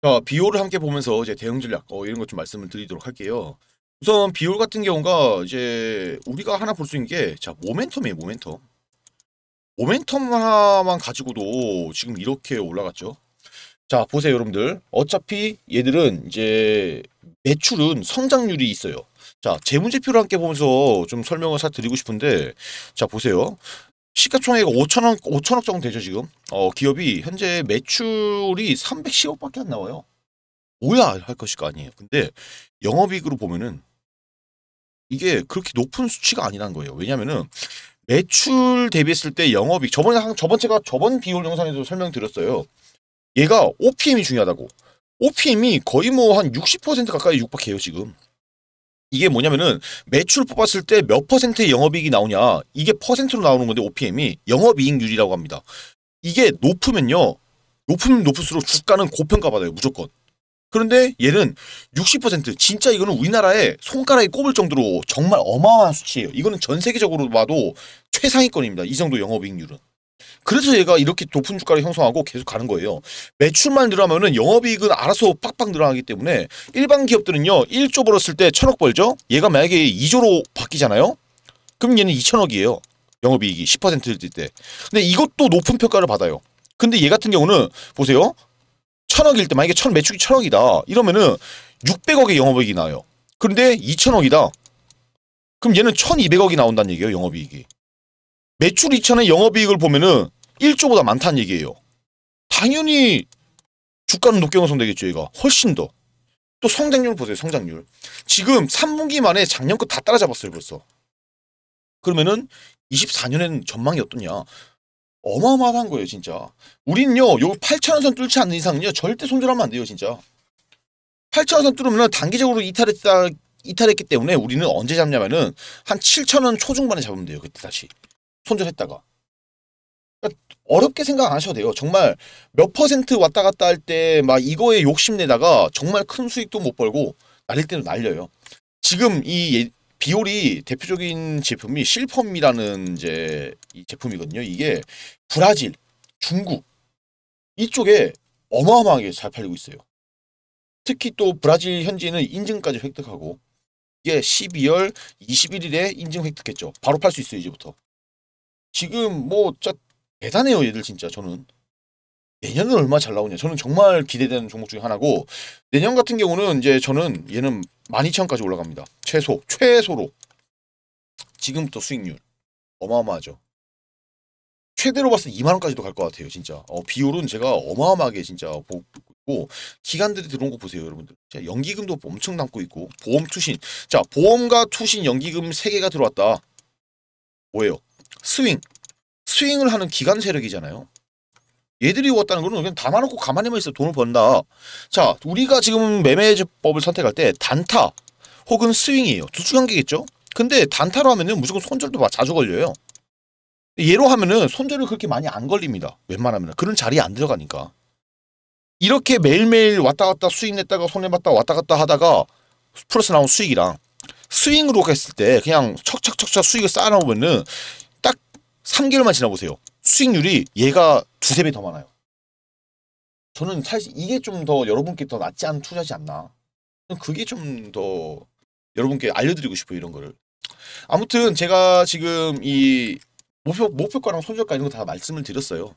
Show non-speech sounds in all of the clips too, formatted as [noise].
자, 비율을 함께 보면서 이제 대응 전략 어, 이런 것 좀 말씀을 드리도록 할게요. 우선 비율 같은 경우가 이제 우리가 하나 볼 수 있는 게자 모멘텀이에요 모멘텀 모멘텀 하나만 가지고도 지금 이렇게 올라갔죠 자 보세요 여러분들 어차피 얘들은 이제 매출은 성장률이 있어요 자 재무제표를 함께 보면서 좀 설명을 사 드리고 싶은데 자 보세요 시가총액 5천억 5천억 정도 되죠 지금. 어 기업이 현재 매출이 310억밖에 안 나와요. 뭐야 할것일까 아니에요. 근데 영업이익으로 보면은 이게 그렇게 높은 수치가 아니란 거예요. 왜냐면은 매출 대비했을 때 영업이익 저번에 저번 제가 저번 비율 영상에서 설명드렸어요. 얘가 OPM이 중요하다고. OPM이 거의 뭐 한 60% 가까이 육박해요 지금. 이게 뭐냐면은 매출 을 뽑았을 때 몇 퍼센트의 영업이익이 나오냐 이게 퍼센트로 나오는 건데 OPM이 영업이익률이라고 합니다. 이게 높으면요 높으면 높을수록 주가는 고평가받아요 무조건. 그런데 얘는 60% 진짜 이거는 우리나라에 손가락이 꼽을 정도로 정말 어마어마한 수치예요. 이거는 전 세계적으로 봐도 최상위권입니다. 이 정도 영업이익률은. 그래서 얘가 이렇게 높은 주가를 형성하고 계속 가는 거예요. 매출만 늘어나면 영업이익은 알아서 빡빡 늘어나기 때문에 일반 기업들은요. 1조 벌었을 때1 0 0 0억 벌죠. 얘가 만약에 2조로 바뀌잖아요. 그럼 얘는 2 0 0 0억이에요 영업이익이 10%일 때. 근데 이것도 높은 평가를 받아요. 근데 얘 같은 경우는 보세요. 1 0 0 0억일때 만약에 천 매출이 1 0 0 0억이다 이러면은 600억의 영업이익이 나요. 그런데 2 0 0 0억이다 그럼 얘는 1200억이 나온다는 얘기예요. 영업이익이. 매출 2천의 영업이익을 보면은 1조보다 많다는 얘기예요. 당연히 주가는 높게 형성되겠죠 얘가 훨씬 더. 또 성장률 보세요 성장률. 지금 3분기 만에 작년 거 다 따라잡았어요 벌써. 그러면은 24년에는 전망이 어떠냐. 어마어마한 거예요 진짜. 우리는요 요 8천원선 뚫지 않는 이상은요 절대 손절하면 안 돼요 진짜. 8천원선 뚫으면 단기적으로 이탈했다 이탈했기 때문에 우리는 언제 잡냐면은 한 7천원 초중반에 잡으면 돼요 그때 다시. 손절했다가. 그러니까 어렵게 생각 안 하셔도 돼요. 정말 몇 퍼센트 왔다 갔다 할 때 막 이거에 욕심내다가 정말 큰 수익도 못 벌고 날릴 때도 날려요. 지금 이 예, 비올이 대표적인 제품이 실펌이라는 이제 이 제품이거든요. 이게 브라질, 중국 이쪽에 어마어마하게 잘 팔리고 있어요. 특히 또 브라질 현지는 인증까지 획득하고 이게 12월 21일에 인증 획득했죠. 바로 팔 수 있어요. 이제부터. 지금 뭐 진짜 대단해요 얘들 진짜 저는 내년은 얼마 잘 나오냐 저는 정말 기대되는 종목 중에 하나고 내년 같은 경우는 이제 저는 얘는 12,000까지 올라갑니다 최소 최소로 지금부터 수익률 어마어마하죠 최대로 봤을 때 2만원까지도 갈 것 같아요 진짜 어, 비율은 제가 어마어마하게 진짜 보고 있고 기간들이 들어온 거 보세요 여러분들 자, 연기금도 엄청 남고 있고 보험 투신 자 보험과 투신 연기금 3개가 들어왔다 뭐예요 스윙. 스윙을 하는 기관 세력이잖아요. 얘들이 왔다는 거는 그냥 담아놓고 가만히만 있어 돈을 번다. 자, 우리가 지금 매매법을 선택할 때 단타 혹은 스윙이에요. 두 중한 개겠죠? 근데 단타로 하면은 무조건 손절도 자주 걸려요. 얘로 하면은 손절을 그렇게 많이 안 걸립니다. 웬만하면 그런 자리에 안 들어가니까. 이렇게 매일매일 왔다 갔다 수익 냈다가 손해봤다 왔다 갔다 하다가 플러스 나온 수익이랑 스윙으로 했을때 그냥 척척척척 수익을 쌓아놓으면은 3개월만 지나보세요. 수익률이 얘가 두세 배 더 많아요. 저는 사실 이게 좀 더 여러분께 더 낫지 않은 투자지 않나. 그게 좀 더 여러분께 알려드리고 싶어요. 이런 거를. 아무튼 제가 지금 이 목표, 목표가랑 손절가 이런 거 다 말씀을 드렸어요.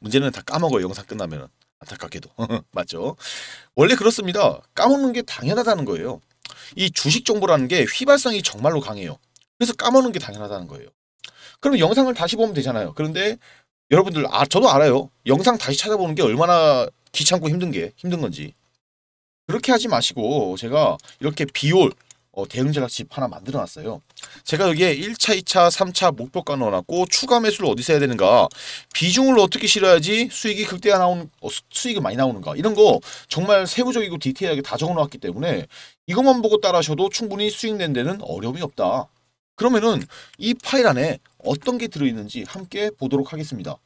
문제는 다 까먹어요. 영상 끝나면 안타깝게도. [laughs] 맞죠? 원래 그렇습니다. 까먹는 게 당연하다는 거예요. 이 주식 정보라는 게 휘발성이 정말로 강해요. 그래서 까먹는 게 당연하다는 거예요. 그럼 영상을 다시 보면 되잖아요. 그런데 여러분들 아 저도 알아요. 영상 다시 찾아보는 게 얼마나 귀찮고 힘든 게 힘든 건지 그렇게 하지 마시고 제가 이렇게 비올 어, 대응 전략집 하나 만들어 놨어요. 제가 여기에 1차, 2차, 3차 목표가 넣어놨고 추가 매수를 어디서 해야 되는가 비중을 어떻게 실어야지 수익이 극대화 나온 어, 수익이 많이 나오는가 이런 거 정말 세부적이고 디테일하게 다 적어놨기 때문에 이것만 보고 따라하셔도 충분히 수익 낸 데는 어려움이 없다. 그러면은 이 파일 안에 어떤 게 들어있는지 함께 보도록 하겠습니다.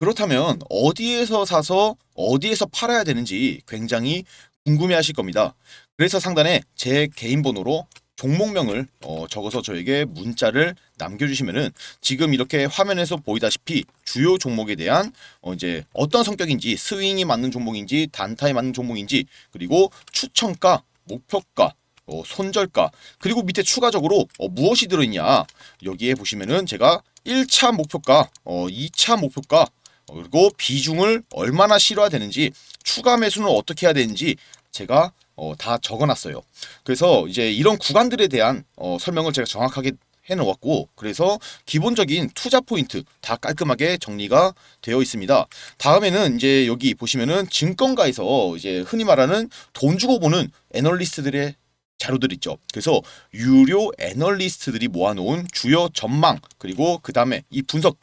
그렇다면 어디에서 사서 어디에서 팔아야 되는지 굉장히 궁금해하실 겁니다. 그래서 상단에 제 개인 번호로 종목명을 어, 적어서 저에게 문자를 남겨주시면은 지금 이렇게 화면에서 보이다시피 주요 종목에 대한 어, 이제 어떤 성격인지 스윙이 맞는 종목인지 단타에 맞는 종목인지 그리고 추천가 목표가 어, 손절가 그리고 밑에 추가적으로 어, 무엇이 들어있냐 여기에 보시면은 제가 1차 목표가 어, 2차 목표가 어, 그리고 비중을 얼마나 실어야 되는지 추가 매수는 어떻게 해야 되는지 제가 어, 다 적어놨어요. 그래서 이제 이런 구간들에 대한 어, 설명을 제가 정확하게 해놓았고 그래서 기본적인 투자 포인트 다 깔끔하게 정리가 되어 있습니다. 다음에는 이제 여기 보시면은 증권가에서 이제 흔히 말하는 돈 주고 보는 애널리스트들의 자료들 있죠. 그래서 유료 애널리스트들이 모아놓은 주요 전망 그리고 그 다음에 이 분석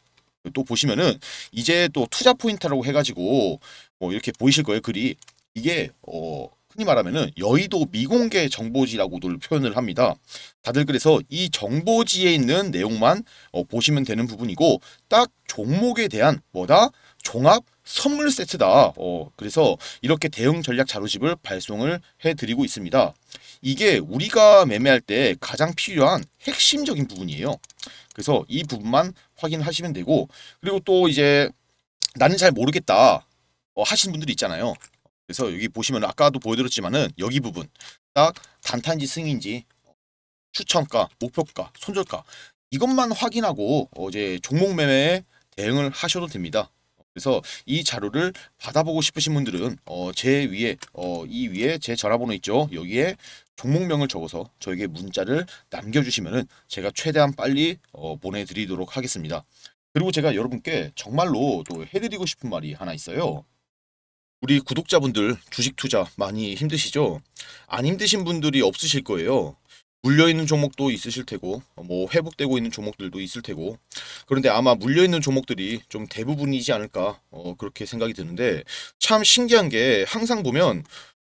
또 보시면은 이제 또 투자 포인트라고 해가지고 뭐 이렇게 보이실 거예요 글이 이게 어 흔히 말하면은 여의도 미공개 정보지라고들 표현을 합니다. 다들 그래서 이 정보지에 있는 내용만 어, 보시면 되는 부분이고 딱 종목에 대한 뭐다 종합 선물 세트다. 어, 그래서 이렇게 대응 전략 자료집을 발송을 해드리고 있습니다. 이게 우리가 매매할 때 가장 필요한 핵심적인 부분이에요. 그래서 이 부분만 확인하시면 되고 그리고 또 이제 나는 잘 모르겠다 어, 하신 분들이 있잖아요. 그래서 여기 보시면 아까도 보여드렸지만은 여기 부분 딱 단타인지 승인지 추천가, 목표가, 손절가 이것만 확인하고 어, 이제 종목 매매에 대응을 하셔도 됩니다. 그래서 이 자료를 받아보고 싶으신 분들은 어, 제 위에 어, 이 위에 제 전화번호 있죠. 여기에 종목명을 적어서 저에게 문자를 남겨주시면 제가 최대한 빨리 어, 보내드리도록 하겠습니다. 그리고 제가 여러분께 정말로 또 해드리고 싶은 말이 하나 있어요. 우리 구독자분들 주식 투자 많이 힘드시죠? 안 힘드신 분들이 없으실 거예요. 물려있는 종목도 있으실 테고 뭐 회복되고 있는 종목들도 있을 테고 그런데 아마 물려있는 종목들이 좀 대부분이지 않을까 어, 그렇게 생각이 드는데 참 신기한 게 항상 보면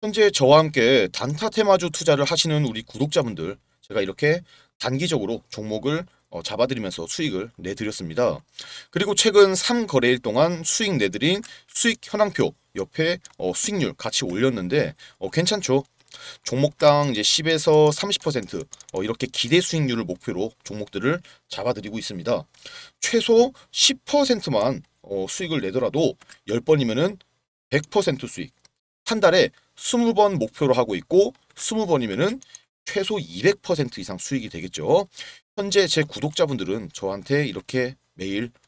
현재 저와 함께 단타 테마주 투자를 하시는 우리 구독자분들 제가 이렇게 단기적으로 종목을 어, 잡아드리면서 수익을 내드렸습니다. 그리고 최근 3거래일 동안 수익 내드린 수익 현황표 옆에 어, 수익률 같이 올렸는데 어, 괜찮죠? 종목당 이제 10에서 30% 어, 이렇게 기대 수익률을 목표로 종목들을 잡아드리고 있습니다. 최소 10%만 어, 수익을 내더라도 10번이면 1 0 0 수익 한 달에 20번 목표로 하고 있고 20번이면은 최소 200% 이상 수익이 되겠죠. 현재 제 구독자분들은 저한테 이렇게 매일